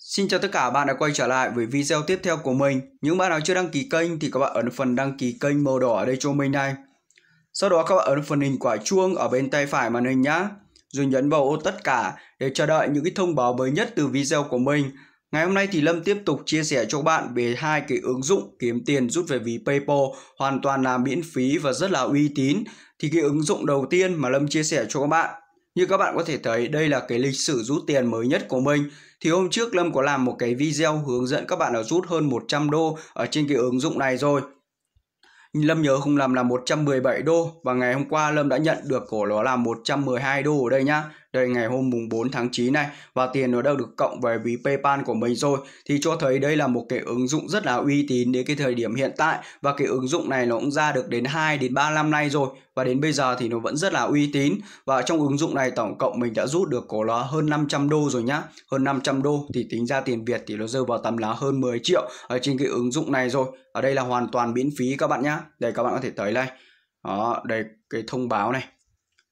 Xin chào tất cả bạn đã quay trở lại với video tiếp theo của mình. Những bạn nào chưa đăng ký kênh thì các bạn ấn phần đăng ký kênh màu đỏ ở đây cho mình này. Sau đó các bạn ấn phần hình quả chuông ở bên tay phải màn hình nhá. Rồi nhấn vào ô tất cả để chờ đợi những cái thông báo mới nhất từ video của mình. Ngày hôm nay thì Lâm tiếp tục chia sẻ cho bạn về hai cái ứng dụng kiếm tiền rút về ví PayPal hoàn toàn là miễn phí và rất là uy tín. Thì cái ứng dụng đầu tiên mà Lâm chia sẻ cho các bạn như các bạn có thể thấy, đây là cái lịch sử rút tiền mới nhất của mình. Thì hôm trước Lâm có làm một cái video hướng dẫn các bạn ở rút hơn 100 đô ở trên cái ứng dụng này rồi. Lâm nhớ không làm là 117 đô và ngày hôm qua Lâm đã nhận được của nó là 112 đô ở đây nhá đây ngày hôm mùng 4 tháng 9 này và tiền nó đâu được cộng về ví PayPal của mình rồi thì cho thấy đây là một cái ứng dụng rất là uy tín đến cái thời điểm hiện tại và cái ứng dụng này nó cũng ra được đến 2 đến 3 năm nay rồi và đến bây giờ thì nó vẫn rất là uy tín và trong ứng dụng này tổng cộng mình đã rút được có là hơn 500 đô rồi nhá hơn 500 đô thì tính ra tiền Việt thì nó rơi vào tầm là hơn 10 triệu ở trên cái ứng dụng này rồi ở đây là hoàn toàn miễn phí các bạn nhá đây các bạn có thể tới đây đó đây cái thông báo này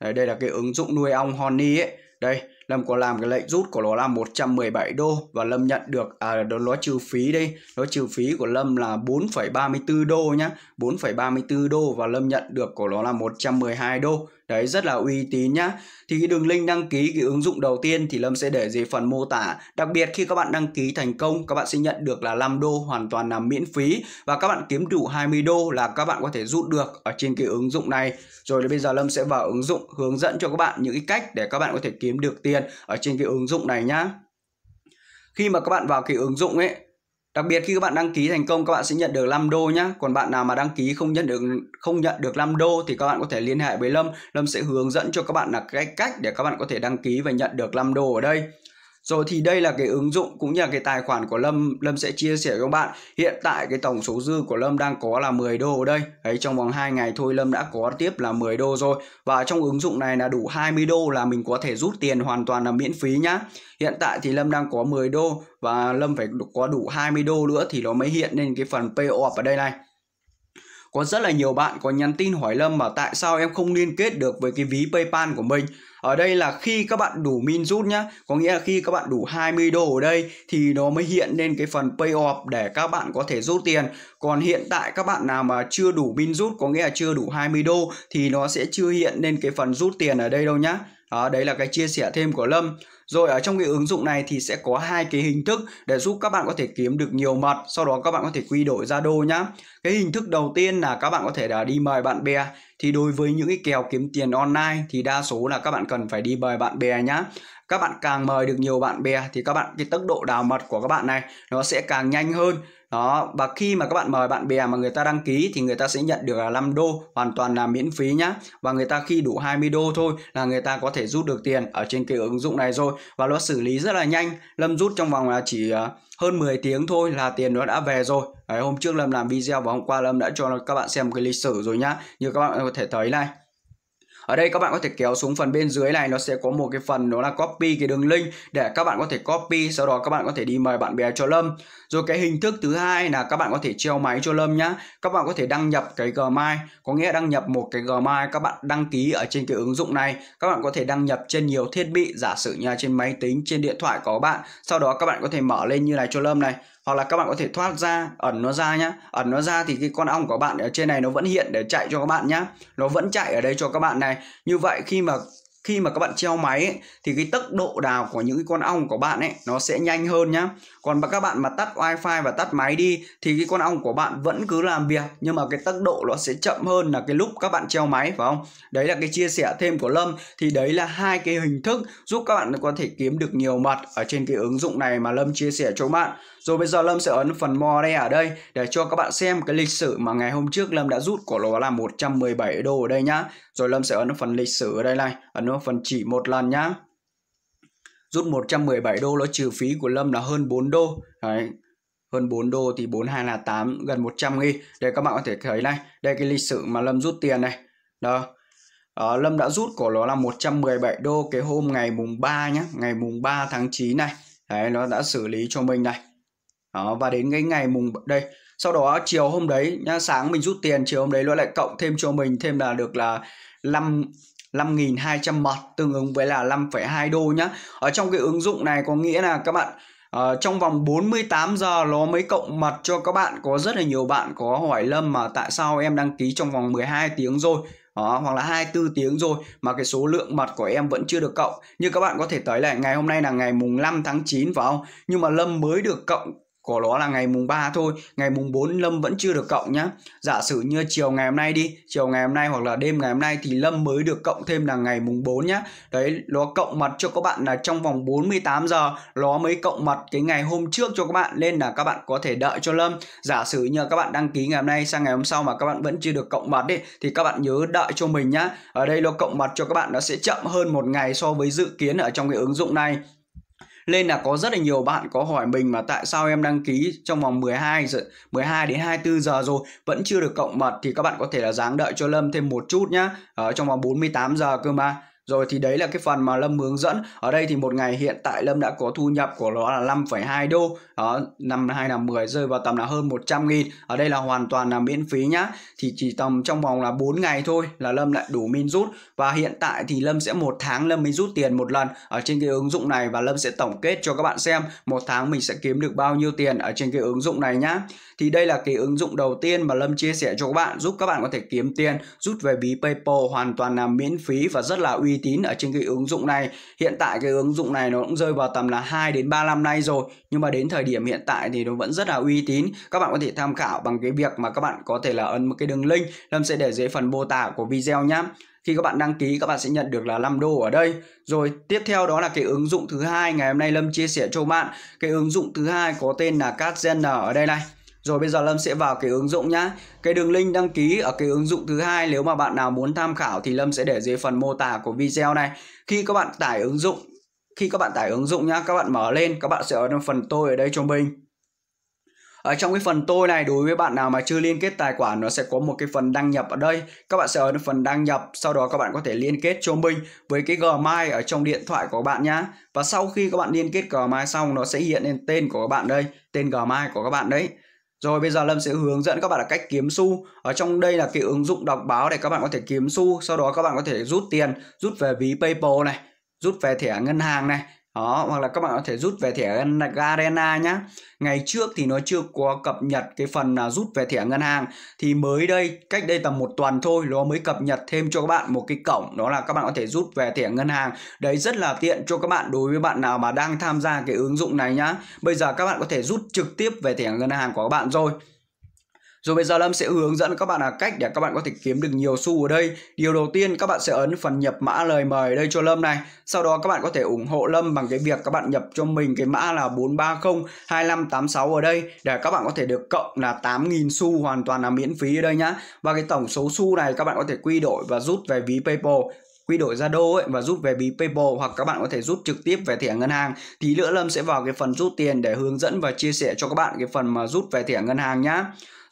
Đấy, đây là cái ứng dụng nuôi ong Honey ấy. Đây, Lâm có làm cái lệnh rút của nó là 117 đô và Lâm nhận được à đó nó trừ phí đây, nó trừ phí của Lâm là 4,34 đô nhá, 4,34 đô và Lâm nhận được của nó là 112 đô. Đấy, rất là uy tín nhá. Thì cái đường link đăng ký cái ứng dụng đầu tiên thì Lâm sẽ để dưới phần mô tả. Đặc biệt khi các bạn đăng ký thành công, các bạn sẽ nhận được là 5 đô hoàn toàn là miễn phí và các bạn kiếm đủ 20 đô là các bạn có thể rút được ở trên cái ứng dụng này. Rồi thì bây giờ Lâm sẽ vào ứng dụng hướng dẫn cho các bạn những cái cách để các bạn có thể kiếm được tiền ở trên cái ứng dụng này nhá khi mà các bạn vào cái ứng dụng ấy Đặc biệt khi các bạn đăng ký thành công các bạn sẽ nhận được 5 đô nhá. Còn bạn nào mà đăng ký không nhận được không nhận được 5 đô thì các bạn có thể liên hệ với Lâm, Lâm sẽ hướng dẫn cho các bạn là cái cách để các bạn có thể đăng ký và nhận được 5 đô ở đây. Rồi thì đây là cái ứng dụng cũng như là cái tài khoản của Lâm Lâm sẽ chia sẻ cho các bạn Hiện tại cái tổng số dư của Lâm đang có là 10 đô đây Đấy trong vòng 2 ngày thôi Lâm đã có tiếp là 10 đô rồi Và trong ứng dụng này là đủ 20 đô là mình có thể rút tiền hoàn toàn là miễn phí nhá Hiện tại thì Lâm đang có 10 đô và Lâm phải có đủ 20 đô nữa thì nó mới hiện lên cái phần payoff ở đây này có rất là nhiều bạn có nhắn tin hỏi Lâm mà tại sao em không liên kết được với cái ví PayPal của mình. Ở đây là khi các bạn đủ min rút nhá, có nghĩa là khi các bạn đủ 20 đô ở đây thì nó mới hiện lên cái phần pay off để các bạn có thể rút tiền. Còn hiện tại các bạn nào mà chưa đủ min rút có nghĩa là chưa đủ 20 đô thì nó sẽ chưa hiện lên cái phần rút tiền ở đây đâu nhá. Đó, đấy là cái chia sẻ thêm của Lâm. Rồi ở trong cái ứng dụng này thì sẽ có hai cái hình thức để giúp các bạn có thể kiếm được nhiều mật. sau đó các bạn có thể quy đổi ra đô nhá. Cái hình thức đầu tiên là các bạn có thể là đi mời bạn bè. Thì đối với những cái kèo kiếm tiền online thì đa số là các bạn cần phải đi mời bạn bè nhá các bạn càng mời được nhiều bạn bè thì các bạn cái tốc độ đào mật của các bạn này nó sẽ càng nhanh hơn đó và khi mà các bạn mời bạn bè mà người ta đăng ký thì người ta sẽ nhận được là 5 đô hoàn toàn là miễn phí nhá và người ta khi đủ 20 đô thôi là người ta có thể rút được tiền ở trên cái ứng dụng này rồi và nó xử lý rất là nhanh Lâm rút trong vòng là chỉ ờ, hơn 10 tiếng thôi là tiền nó đã về rồi Đấy, hôm trước Lâm làm video và hôm qua Lâm đã cho các bạn xem cái lịch sử rồi nhá như các bạn có thể thấy này ở đây các bạn có thể kéo xuống phần bên dưới này nó sẽ có một cái phần đó là copy cái đường link để các bạn có thể copy sau đó các bạn có thể đi mời bạn bè cho lâm rồi cái hình thức thứ hai là các bạn có thể treo máy cho lâm nhá các bạn có thể đăng nhập cái gmail có nghĩa đăng nhập một cái gmail các bạn đăng ký ở trên cái ứng dụng này các bạn có thể đăng nhập trên nhiều thiết bị giả sử như trên máy tính trên điện thoại của bạn sau đó các bạn có thể mở lên như này cho lâm này hoặc là các bạn có thể thoát ra ẩn nó ra nhá ẩn nó ra thì cái con ong của bạn ở trên này nó vẫn hiện để chạy cho các bạn nhá nó vẫn chạy ở đây cho các bạn này như vậy khi mà khi mà các bạn treo máy ấy, thì cái tốc độ đào của những cái con ong của bạn ấy nó sẽ nhanh hơn nhá. Còn các bạn mà tắt wifi và tắt máy đi thì cái con ong của bạn vẫn cứ làm việc nhưng mà cái tốc độ nó sẽ chậm hơn là cái lúc các bạn treo máy phải không? Đấy là cái chia sẻ thêm của Lâm thì đấy là hai cái hình thức giúp các bạn có thể kiếm được nhiều mật ở trên cái ứng dụng này mà Lâm chia sẻ cho các bạn. Rồi bây giờ Lâm sẽ ấn phần More đây ở à, đây để cho các bạn xem cái lịch sử mà ngày hôm trước Lâm đã rút của nó là 117 đô ở đây nhá. Rồi Lâm sẽ ấn phần lịch sử ở đây này, ấn vào phần chỉ một lần nhá. Rút 117 đô nó trừ phí của Lâm là hơn 4 đô. Đấy, hơn 4 đô thì 42 là 8 gần 100 nghi đây các bạn có thể thấy này đây cái lịch sử mà Lâm rút tiền này đó à, Lâm đã rút của nó là 117 đô cái hôm ngày mùng 3 nhá ngày mùng 3 tháng 9 này đấy nó đã xử lý cho mình này đó và đến cái ngày mùng đây sau đó chiều hôm đấy nhá sáng mình rút tiền chiều hôm đấy nó lại cộng thêm cho mình thêm là được là 5 hai trăm mật tương ứng với là năm hai đô nhá ở trong cái ứng dụng này có nghĩa là các bạn Uh, trong vòng 48 giờ nó mới cộng mật cho các bạn có rất là nhiều bạn có hỏi Lâm mà tại sao em đăng ký trong vòng 12 tiếng rồi đó, hoặc là 24 tiếng rồi mà cái số lượng mật của em vẫn chưa được cộng như các bạn có thể thấy là ngày hôm nay là ngày mùng 5 tháng 9 phải không nhưng mà Lâm mới được cộng của đó là ngày mùng 3 thôi ngày mùng 4 Lâm vẫn chưa được cộng nhá giả sử như chiều ngày hôm nay đi chiều ngày hôm nay hoặc là đêm ngày hôm nay thì Lâm mới được cộng thêm là ngày mùng 4 nhá đấy nó cộng mật cho các bạn là trong vòng 48 giờ nó mới cộng mật cái ngày hôm trước cho các bạn nên là các bạn có thể đợi cho Lâm giả sử như các bạn đăng ký ngày hôm nay sang ngày hôm sau mà các bạn vẫn chưa được cộng mật đi thì các bạn nhớ đợi cho mình nhá ở đây nó cộng mật cho các bạn nó sẽ chậm hơn một ngày so với dự kiến ở trong cái ứng dụng này nên là có rất là nhiều bạn có hỏi mình mà tại sao em đăng ký trong vòng 12 giờ 12 đến 24 giờ rồi vẫn chưa được cộng mật thì các bạn có thể là dáng đợi cho Lâm thêm một chút nhá ở trong vòng 48 giờ cơ mà rồi thì đấy là cái phần mà Lâm hướng dẫn. Ở đây thì một ngày hiện tại Lâm đã có thu nhập của nó là 5,2 đô. Đó, năm năm 2010 rơi vào tầm là hơn 100 nghìn. Ở đây là hoàn toàn là miễn phí nhá. Thì chỉ tầm trong vòng là 4 ngày thôi là Lâm lại đủ min rút. Và hiện tại thì Lâm sẽ một tháng Lâm mới rút tiền một lần ở trên cái ứng dụng này và Lâm sẽ tổng kết cho các bạn xem một tháng mình sẽ kiếm được bao nhiêu tiền ở trên cái ứng dụng này nhá. Thì đây là cái ứng dụng đầu tiên mà Lâm chia sẻ cho các bạn giúp các bạn có thể kiếm tiền rút về ví PayPal hoàn toàn là miễn phí và rất là uy uy tín ở trên cái ứng dụng này hiện tại cái ứng dụng này nó cũng rơi vào tầm là 2 đến 3 năm nay rồi nhưng mà đến thời điểm hiện tại thì nó vẫn rất là uy tín các bạn có thể tham khảo bằng cái việc mà các bạn có thể là ấn một cái đường link Lâm sẽ để dưới phần mô tả của video nhé khi các bạn đăng ký các bạn sẽ nhận được là 5 đô ở đây rồi tiếp theo đó là cái ứng dụng thứ hai ngày hôm nay Lâm chia sẻ cho bạn cái ứng dụng thứ hai có tên là Cardgener ở đây này rồi bây giờ Lâm sẽ vào cái ứng dụng nhá. Cái đường link đăng ký ở cái ứng dụng thứ hai nếu mà bạn nào muốn tham khảo thì Lâm sẽ để dưới phần mô tả của video này. Khi các bạn tải ứng dụng khi các bạn tải ứng dụng nhá, các bạn mở lên, các bạn sẽ ở trong phần tôi ở đây cho mình. Ở trong cái phần tôi này đối với bạn nào mà chưa liên kết tài khoản nó sẽ có một cái phần đăng nhập ở đây. Các bạn sẽ ấn phần đăng nhập, sau đó các bạn có thể liên kết cho mình với cái Gmail ở trong điện thoại của bạn nhá. Và sau khi các bạn liên kết Gmail xong nó sẽ hiện lên tên của các bạn đây, tên Gmail của các bạn đấy. Rồi bây giờ Lâm sẽ hướng dẫn các bạn là cách kiếm xu. Ở trong đây là cái ứng dụng đọc báo để các bạn có thể kiếm xu, sau đó các bạn có thể rút tiền, rút về ví PayPal này, rút về thẻ ngân hàng này đó hoặc là các bạn có thể rút về thẻ Garena nhá ngày trước thì nó chưa có cập nhật cái phần là rút về thẻ ngân hàng thì mới đây cách đây tầm một tuần thôi nó mới cập nhật thêm cho các bạn một cái cổng đó là các bạn có thể rút về thẻ ngân hàng đấy rất là tiện cho các bạn đối với bạn nào mà đang tham gia cái ứng dụng này nhá bây giờ các bạn có thể rút trực tiếp về thẻ ngân hàng của các bạn rồi rồi bây giờ Lâm sẽ hướng dẫn các bạn là cách để các bạn có thể kiếm được nhiều xu ở đây. Điều đầu tiên các bạn sẽ ấn phần nhập mã lời mời đây cho Lâm này. Sau đó các bạn có thể ủng hộ Lâm bằng cái việc các bạn nhập cho mình cái mã là 4302586 ở đây để các bạn có thể được cộng là 8.000 xu hoàn toàn là miễn phí ở đây nhá. Và cái tổng số xu này các bạn có thể quy đổi và rút về ví PayPal quy đổi ra đô ấy và rút về ví PayPal hoặc các bạn có thể rút trực tiếp về thẻ ngân hàng. Thì nữa Lâm sẽ vào cái phần rút tiền để hướng dẫn và chia sẻ cho các bạn cái phần mà rút về thẻ ngân hàng nhá.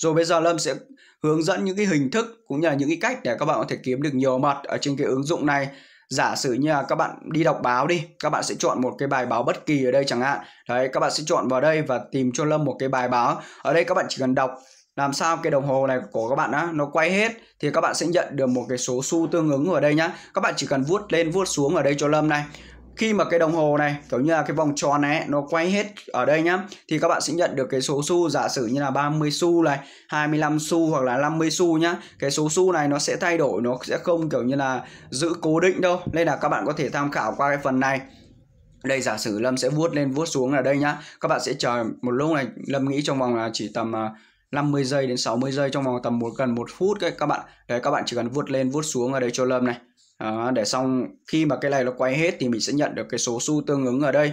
Rồi bây giờ Lâm sẽ hướng dẫn những cái hình thức cũng như là những cái cách để các bạn có thể kiếm được nhiều mật ở trên cái ứng dụng này. Giả sử như là các bạn đi đọc báo đi, các bạn sẽ chọn một cái bài báo bất kỳ ở đây chẳng hạn. Đấy, các bạn sẽ chọn vào đây và tìm cho Lâm một cái bài báo. Ở đây các bạn chỉ cần đọc làm sao cái đồng hồ này của các bạn á nó quay hết thì các bạn sẽ nhận được một cái số xu tương ứng ở đây nhá. Các bạn chỉ cần vuốt lên vuốt xuống ở đây cho Lâm này khi mà cái đồng hồ này kiểu như là cái vòng tròn này nó quay hết ở đây nhá thì các bạn sẽ nhận được cái số xu giả sử như là 30 xu này 25 xu hoặc là 50 xu nhá cái số xu này nó sẽ thay đổi nó sẽ không kiểu như là giữ cố định đâu nên là các bạn có thể tham khảo qua cái phần này đây giả sử Lâm sẽ vuốt lên vuốt xuống ở đây nhá các bạn sẽ chờ một lúc này Lâm nghĩ trong vòng là chỉ tầm 50 à, giây đến 60 giây trong vòng tầm một gần một phút đấy các bạn đấy các bạn chỉ cần vuốt lên vuốt xuống ở đây cho Lâm này đó, để xong khi mà cái này nó quay hết thì mình sẽ nhận được cái số xu tương ứng ở đây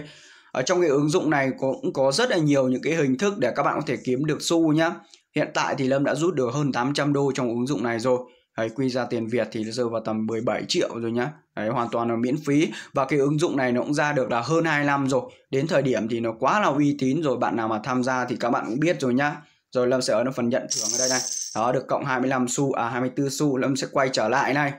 ở trong cái ứng dụng này cũng có rất là nhiều những cái hình thức để các bạn có thể kiếm được xu nhá hiện tại thì Lâm đã rút được hơn 800 đô trong ứng dụng này rồi Đấy, quy ra tiền Việt thì rơi vào tầm 17 triệu rồi nhá Đấy, hoàn toàn là miễn phí và cái ứng dụng này nó cũng ra được là hơn 2 năm rồi đến thời điểm thì nó quá là uy tín rồi bạn nào mà tham gia thì các bạn cũng biết rồi nhá rồi Lâm sẽ ở phần nhận thưởng ở đây này đó được cộng 25 xu à 24 xu Lâm sẽ quay trở lại này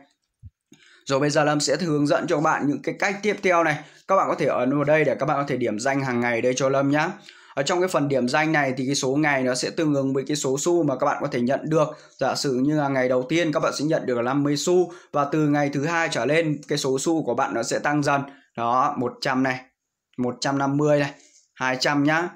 rồi bây giờ Lâm sẽ hướng dẫn cho các bạn những cái cách tiếp theo này. Các bạn có thể ấn vào đây để các bạn có thể điểm danh hàng ngày đây cho Lâm nhá. Ở trong cái phần điểm danh này thì cái số ngày nó sẽ tương ứng với cái số xu mà các bạn có thể nhận được. Giả sử như là ngày đầu tiên các bạn sẽ nhận được 50 xu và từ ngày thứ hai trở lên cái số xu của bạn nó sẽ tăng dần. Đó, 100 này, 150 này, 200 nhá.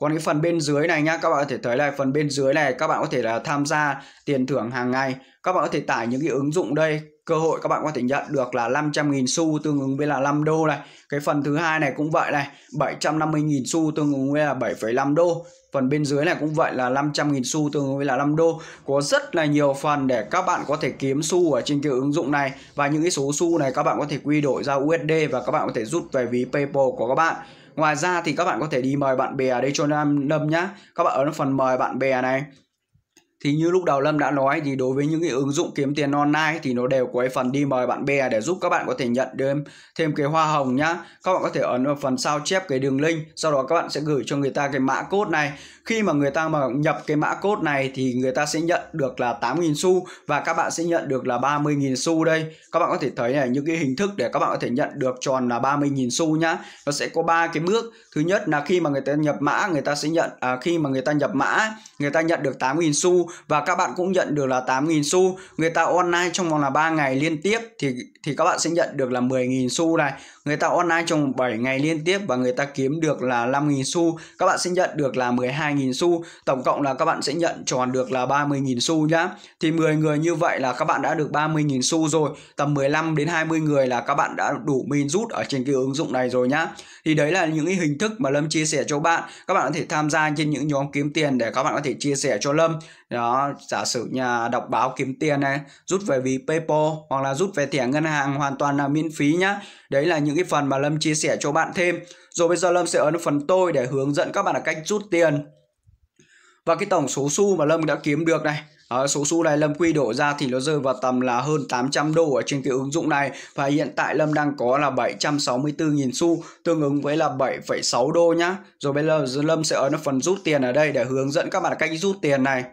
Còn cái phần bên dưới này nhá, các bạn có thể thấy là phần bên dưới này các bạn có thể là tham gia tiền thưởng hàng ngày. Các bạn có thể tải những cái ứng dụng đây cơ hội các bạn có thể nhận được là 500.000 xu tương ứng với là 5 đô này. Cái phần thứ hai này cũng vậy này, 750.000 xu tương ứng với là 7,5 đô. Phần bên dưới này cũng vậy là 500.000 xu tương ứng với là 5 đô. Có rất là nhiều phần để các bạn có thể kiếm xu ở trên cái ứng dụng này và những cái số xu này các bạn có thể quy đổi ra USD và các bạn có thể rút về ví PayPal của các bạn. Ngoài ra thì các bạn có thể đi mời bạn bè ở đây cho Nam Lâm nhá. Các bạn ấn phần mời bạn bè này thì như lúc đầu Lâm đã nói thì đối với những cái ứng dụng kiếm tiền online thì nó đều có cái phần đi mời bạn bè để giúp các bạn có thể nhận thêm thêm cái hoa hồng nhá. Các bạn có thể ấn vào phần sao chép cái đường link, sau đó các bạn sẽ gửi cho người ta cái mã code này. Khi mà người ta mà nhập cái mã code này thì người ta sẽ nhận được là 8.000 xu và các bạn sẽ nhận được là 30.000 xu đây. Các bạn có thể thấy này những cái hình thức để các bạn có thể nhận được tròn là 30.000 xu nhá. Nó sẽ có ba cái bước. Thứ nhất là khi mà người ta nhập mã người ta sẽ nhận à, khi mà người ta nhập mã người ta nhận được 8.000 xu và các bạn cũng nhận được là 8.000 xu người ta online trong vòng là 3 ngày liên tiếp thì thì các bạn sẽ nhận được là 10.000 xu này người ta online trong 7 ngày liên tiếp và người ta kiếm được là 5.000 xu các bạn sẽ nhận được là 12.000 xu tổng cộng là các bạn sẽ nhận tròn được là 30.000 xu nhá thì 10 người như vậy là các bạn đã được 30.000 xu rồi tầm 15 đến 20 người là các bạn đã đủ min rút ở trên cái ứng dụng này rồi nhá thì đấy là những cái hình thức mà Lâm chia sẻ cho bạn các bạn có thể tham gia trên những nhóm kiếm tiền để các bạn có thể chia sẻ cho Lâm đó giả sử nhà đọc báo kiếm tiền này rút về ví PayPal hoặc là rút về thẻ ngân hàng hoàn toàn là miễn phí nhá đấy là những cái phần mà Lâm chia sẻ cho bạn thêm rồi bây giờ Lâm sẽ ấn phần tôi để hướng dẫn các bạn là cách rút tiền và cái tổng số xu mà Lâm đã kiếm được này À, số xu này Lâm quy đổ ra thì nó rơi vào tầm là hơn 800 đô ở trên cái ứng dụng này và hiện tại Lâm đang có là 764.000 xu tương ứng với là 7,6 đô nhá. Rồi bây giờ Lâm sẽ ấn phần rút tiền ở đây để hướng dẫn các bạn cách rút tiền này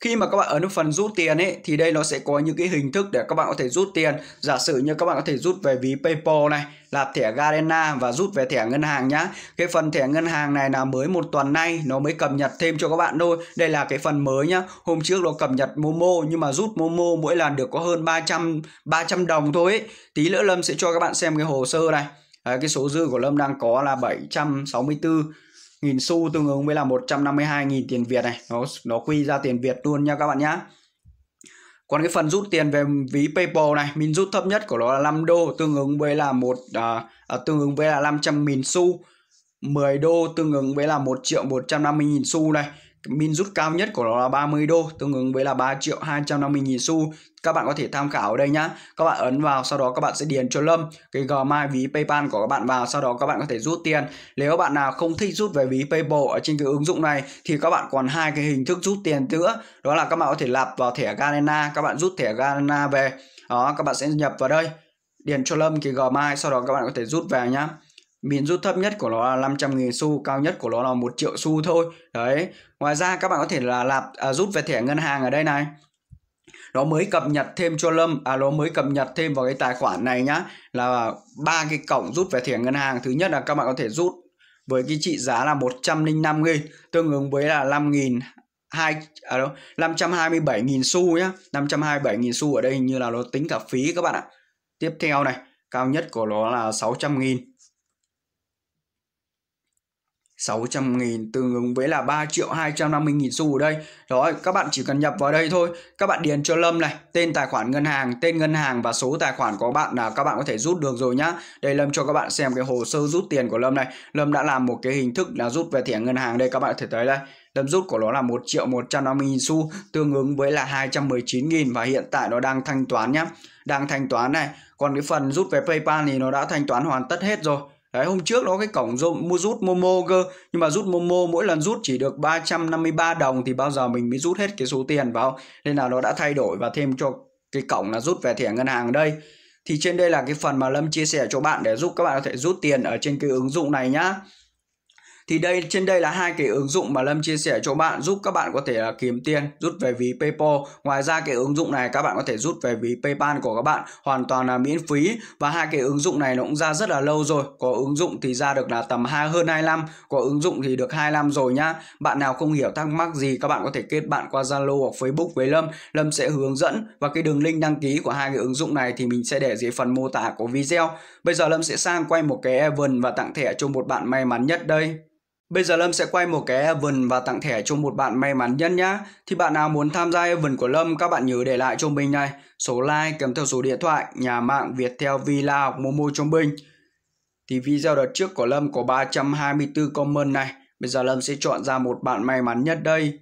khi mà các bạn ở ấn phần rút tiền ấy thì đây nó sẽ có những cái hình thức để các bạn có thể rút tiền giả sử như các bạn có thể rút về ví PayPal này là thẻ Garena và rút về thẻ ngân hàng nhá cái phần thẻ ngân hàng này là mới một tuần nay nó mới cập nhật thêm cho các bạn thôi đây là cái phần mới nhá hôm trước nó cập nhật Momo nhưng mà rút Momo mỗi lần được có hơn 300 300 đồng thôi ấy. tí nữa Lâm sẽ cho các bạn xem cái hồ sơ này Đấy, cái số dư của Lâm đang có là 764 nghìn xu tương ứng với là 152.000 tiền Việt này nó nó quy ra tiền Việt luôn nha các bạn nhá còn cái phần rút tiền về ví PayPal này mình rút thấp nhất của nó là 5 đô tương ứng với là một à, à, tương ứng với là 500.000 xu 10 đô tương ứng với là 1 triệu 150 nghìn xu này min rút cao nhất của nó là 30 đô tương ứng với là 3 triệu 250 nghìn xu các bạn có thể tham khảo ở đây nhá các bạn ấn vào sau đó các bạn sẽ điền cho Lâm cái gmail ví PayPal của các bạn vào sau đó các bạn có thể rút tiền nếu bạn nào không thích rút về ví PayPal ở trên cái ứng dụng này thì các bạn còn hai cái hình thức rút tiền nữa đó là các bạn có thể lạp vào thẻ Garena các bạn rút thẻ Garena về đó các bạn sẽ nhập vào đây điền cho Lâm cái gmail sau đó các bạn có thể rút về nhá Biên rút thấp nhất của nó là 500.000 xu, cao nhất của nó là 1 triệu xu thôi. Đấy. Ngoài ra các bạn có thể là lạp à, rút về thẻ ngân hàng ở đây này. Nó mới cập nhật thêm cho Lâm à nó mới cập nhật thêm vào cái tài khoản này nhá là ba cái cổng rút về thẻ ngân hàng. Thứ nhất là các bạn có thể rút với cái trị giá là 105 000 tương ứng với là 5.000 hai à đâu 527.000 xu nhá. 527.000 xu ở đây hình như là nó tính cả phí các bạn ạ. Tiếp theo này, cao nhất của nó là 600.000 600 nghìn tương ứng với là 3 triệu 250 nghìn xu ở đây Rồi các bạn chỉ cần nhập vào đây thôi Các bạn điền cho Lâm này Tên tài khoản ngân hàng, tên ngân hàng và số tài khoản của bạn là các bạn có thể rút được rồi nhá Đây Lâm cho các bạn xem cái hồ sơ rút tiền của Lâm này Lâm đã làm một cái hình thức là rút về thẻ ngân hàng đây các bạn có thể thấy đây Lâm rút của nó là 1 triệu 150 nghìn xu Tương ứng với là 219 nghìn Và hiện tại nó đang thanh toán nhá Đang thanh toán này Còn cái phần rút về Paypal thì nó đã thanh toán hoàn tất hết rồi Đấy, hôm trước nó cái cổng mua rút Momo cơ Nhưng mà rút Momo mỗi lần rút chỉ được 353 đồng Thì bao giờ mình mới rút hết cái số tiền vào Nên là nó đã thay đổi và thêm cho cái cổng là rút về thẻ ngân hàng ở đây Thì trên đây là cái phần mà Lâm chia sẻ cho bạn Để giúp các bạn có thể rút tiền ở trên cái ứng dụng này nhá thì đây trên đây là hai cái ứng dụng mà Lâm chia sẻ cho bạn giúp các bạn có thể là kiếm tiền rút về ví PayPal. Ngoài ra cái ứng dụng này các bạn có thể rút về ví PayPal của các bạn hoàn toàn là miễn phí và hai cái ứng dụng này nó cũng ra rất là lâu rồi. Có ứng dụng thì ra được là tầm 2 hơn 2 năm, có ứng dụng thì được 2 năm rồi nhá. Bạn nào không hiểu thắc mắc gì các bạn có thể kết bạn qua Zalo hoặc Facebook với Lâm. Lâm sẽ hướng dẫn và cái đường link đăng ký của hai cái ứng dụng này thì mình sẽ để dưới phần mô tả của video. Bây giờ Lâm sẽ sang quay một cái event và tặng thẻ cho một bạn may mắn nhất đây. Bây giờ Lâm sẽ quay một cái Evan và tặng thẻ cho một bạn may mắn nhất nhá. Thì bạn nào muốn tham gia Evan của Lâm các bạn nhớ để lại cho mình này. Số like kèm theo số điện thoại, nhà mạng Viettel Villa hoặc Momo trong mình. Thì video đợt trước của Lâm có 324 comment này. Bây giờ Lâm sẽ chọn ra một bạn may mắn nhất đây.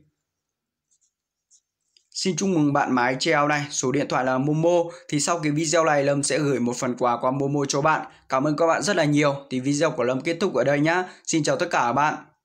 Xin chúc mừng bạn máy treo này, số điện thoại là Momo. Thì sau cái video này Lâm sẽ gửi một phần quà qua Momo cho bạn. Cảm ơn các bạn rất là nhiều. Thì video của Lâm kết thúc ở đây nhá. Xin chào tất cả các bạn.